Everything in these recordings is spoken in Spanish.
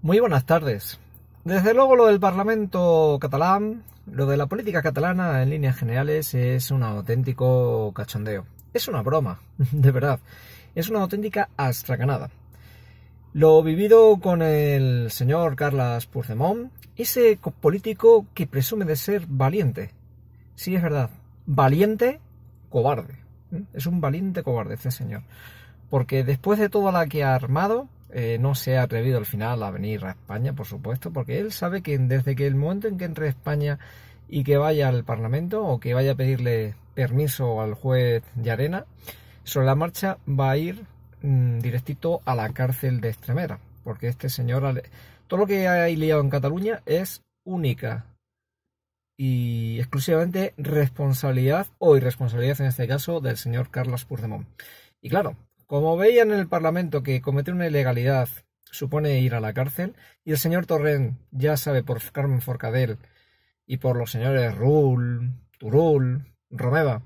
Muy buenas tardes. Desde luego lo del Parlamento catalán, lo de la política catalana en líneas generales es un auténtico cachondeo. Es una broma, de verdad. Es una auténtica astracanada. Lo vivido con el señor Carles Puigdemont, ese político que presume de ser valiente. Sí, es verdad. Valiente, cobarde. ¿Mm? Es un valiente cobarde este señor. Porque después de toda la que ha armado, eh, no se ha atrevido al final a venir a España, por supuesto, porque él sabe que desde que el momento en que entre a España y que vaya al Parlamento o que vaya a pedirle permiso al juez de arena, sobre la marcha va a ir mm, directito a la cárcel de Extremera, porque este señor, todo lo que hay liado en Cataluña es única y exclusivamente responsabilidad o irresponsabilidad en este caso del señor Carlos Puigdemont. Y claro, como veían en el Parlamento que cometer una ilegalidad supone ir a la cárcel, y el señor Torrent ya sabe por Carmen Forcadell y por los señores Rull, Turul, Romeva,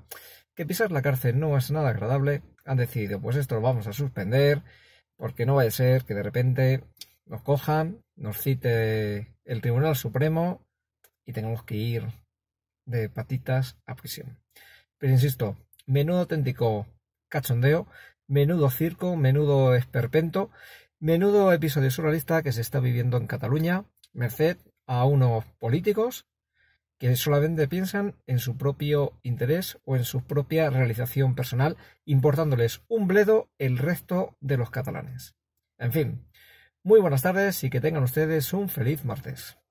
que pisar la cárcel no es nada agradable, han decidido, pues esto lo vamos a suspender, porque no vaya a ser que de repente nos cojan, nos cite el Tribunal Supremo y tengamos que ir de patitas a prisión. Pero insisto, menudo auténtico cachondeo menudo circo, menudo esperpento, menudo episodio surrealista que se está viviendo en Cataluña, merced a unos políticos que solamente piensan en su propio interés o en su propia realización personal, importándoles un bledo el resto de los catalanes. En fin, muy buenas tardes y que tengan ustedes un feliz martes.